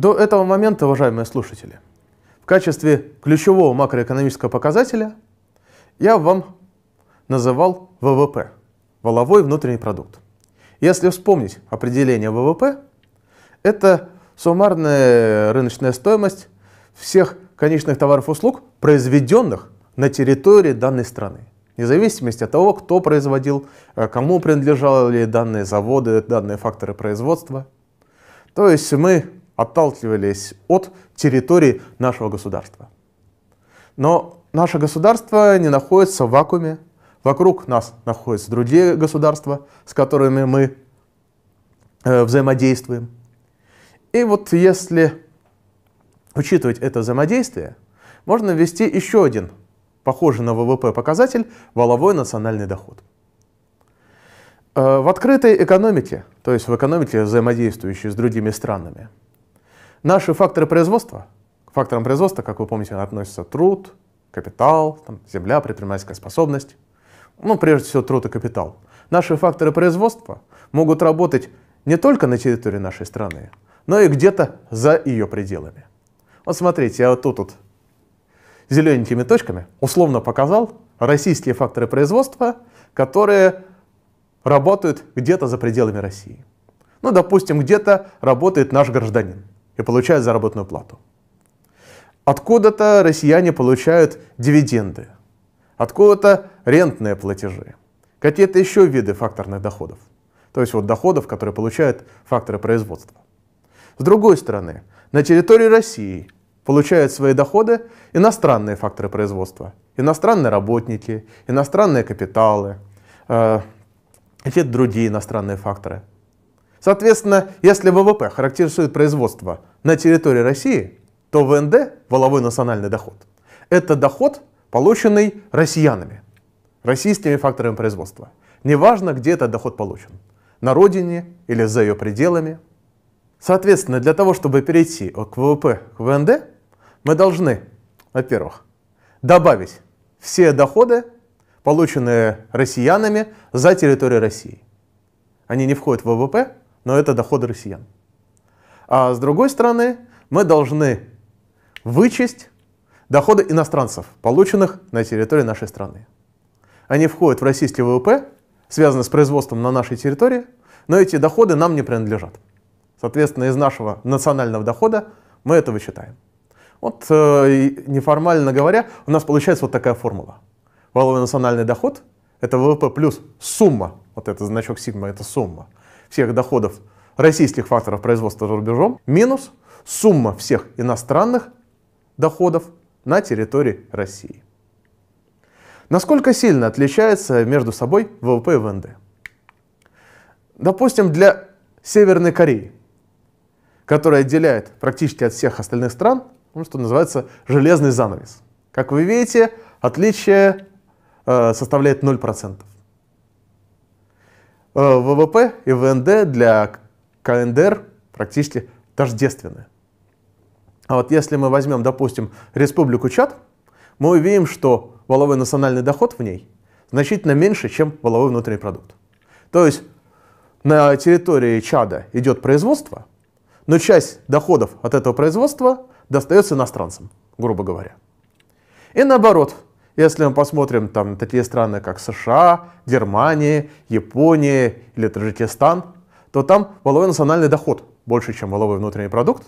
До этого момента, уважаемые слушатели, в качестве ключевого макроэкономического показателя я вам называл ВВП – валовой внутренний продукт. Если вспомнить определение ВВП, это суммарная рыночная стоимость всех конечных товаров и услуг, произведенных на территории данной страны. Вне зависимости от того, кто производил, э, кому принадлежали данные заводы, данные факторы производства. То есть мы отталкивались от территории нашего государства. Но наше государство не находится в вакууме. Вокруг нас находятся другие государства, с которыми мы э, взаимодействуем. И вот если учитывать это взаимодействие, можно ввести еще один похожий на ВВП показатель – валовой национальный доход. Э, в открытой экономике, то есть в экономике, взаимодействующей с другими странами – Наши факторы производства, к факторам производства, как вы помните, относятся труд, капитал, там, земля, предпринимательская способность, ну, прежде всего, труд и капитал. Наши факторы производства могут работать не только на территории нашей страны, но и где-то за ее пределами. Вот смотрите, я вот тут вот зелененькими точками условно показал российские факторы производства, которые работают где-то за пределами России. Ну, допустим, где-то работает наш гражданин и получают заработную плату. Откуда-то россияне получают дивиденды, откуда-то рентные платежи, какие-то еще виды факторных доходов, то есть вот доходов, которые получают факторы производства. С другой стороны, на территории России получают свои доходы иностранные факторы производства, иностранные работники, иностранные капиталы, э, какие-то другие иностранные факторы – Соответственно, если ВВП характеризует производство на территории России, то ВНД – воловой национальный доход. Это доход, полученный россиянами, российскими факторами производства. Неважно, где этот доход получен – на родине или за ее пределами. Соответственно, для того, чтобы перейти к ВВП к ВНД, мы должны, во-первых, добавить все доходы, полученные россиянами за территорию России. Они не входят в ВВП, но это доходы россиян. А с другой стороны, мы должны вычесть доходы иностранцев, полученных на территории нашей страны. Они входят в российский ВВП, связаны с производством на нашей территории, но эти доходы нам не принадлежат. Соответственно, из нашего национального дохода мы это вычитаем. Вот э, неформально говоря, у нас получается вот такая формула. Валовый национальный доход – это ВВП плюс сумма, вот это значок сигма – это сумма – всех доходов российских факторов производства за рубежом минус сумма всех иностранных доходов на территории России. Насколько сильно отличается между собой ВВП и ВНД? Допустим, для Северной Кореи, которая отделяет практически от всех остальных стран, ну, что называется, железный занавес. Как вы видите, отличие э, составляет 0%. Э, ВВП и ВНД для КНДР практически тождественны. А вот если мы возьмем, допустим, Республику Чад, мы увидим, что валовой национальный доход в ней значительно меньше, чем валовой внутренний продукт. То есть на территории Чада идет производство, но часть доходов от этого производства достается иностранцам, грубо говоря. И наоборот, если мы посмотрим там на такие страны, как США, Германия, Япония или Таджикистан, то там валовой национальный доход больше, чем валовой внутренний продукт.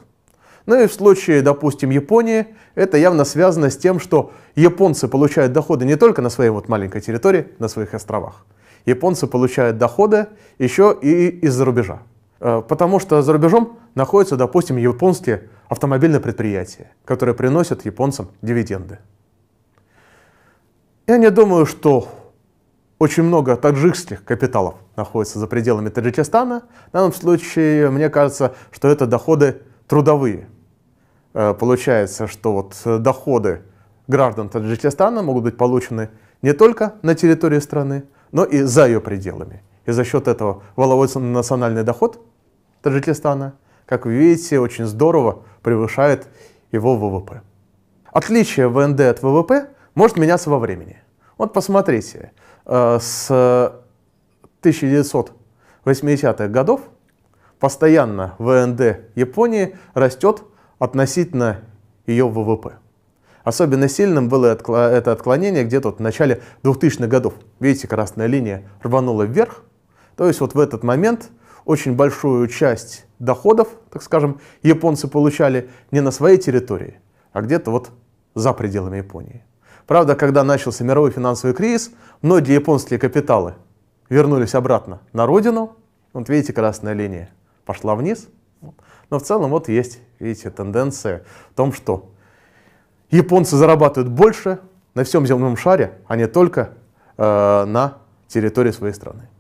Ну и в случае, допустим, Японии, это явно связано с тем, что японцы получают доходы не только на своей вот маленькой территории, на своих островах. Японцы получают доходы еще и из-за рубежа. Э, потому что за рубежом находятся, допустим, японские автомобильные предприятия, которые приносят японцам дивиденды. Я не думаю, что очень много таджикских капиталов находится за пределами Таджикистана. В данном случае, мне кажется, что это доходы трудовые. Э, получается, что вот э, доходы граждан Таджикистана могут быть получены не только на территории страны, но и за ее пределами. И за счет этого воловой национальный доход Таджикистана, как вы видите, очень здорово превышает его ВВП. Отличие ВНД от ВВП может меняться во времени. Вот посмотрите, э, с 1980-х годов постоянно ВНД Японии растет относительно ее ВВП. Особенно сильным было это отклонение где-то вот в начале 2000-х годов. Видите, красная линия рванула вверх. То есть вот в этот момент очень большую часть доходов, так скажем, японцы получали не на своей территории, а где-то вот за пределами Японии. Правда, когда начался мировой финансовый кризис, многие японские капиталы вернулись обратно на родину. Вот видите, красная линия пошла вниз. Но в целом вот есть, видите, тенденция в том, что японцы зарабатывают больше на всем земном шаре, а не только э, на территории своей страны.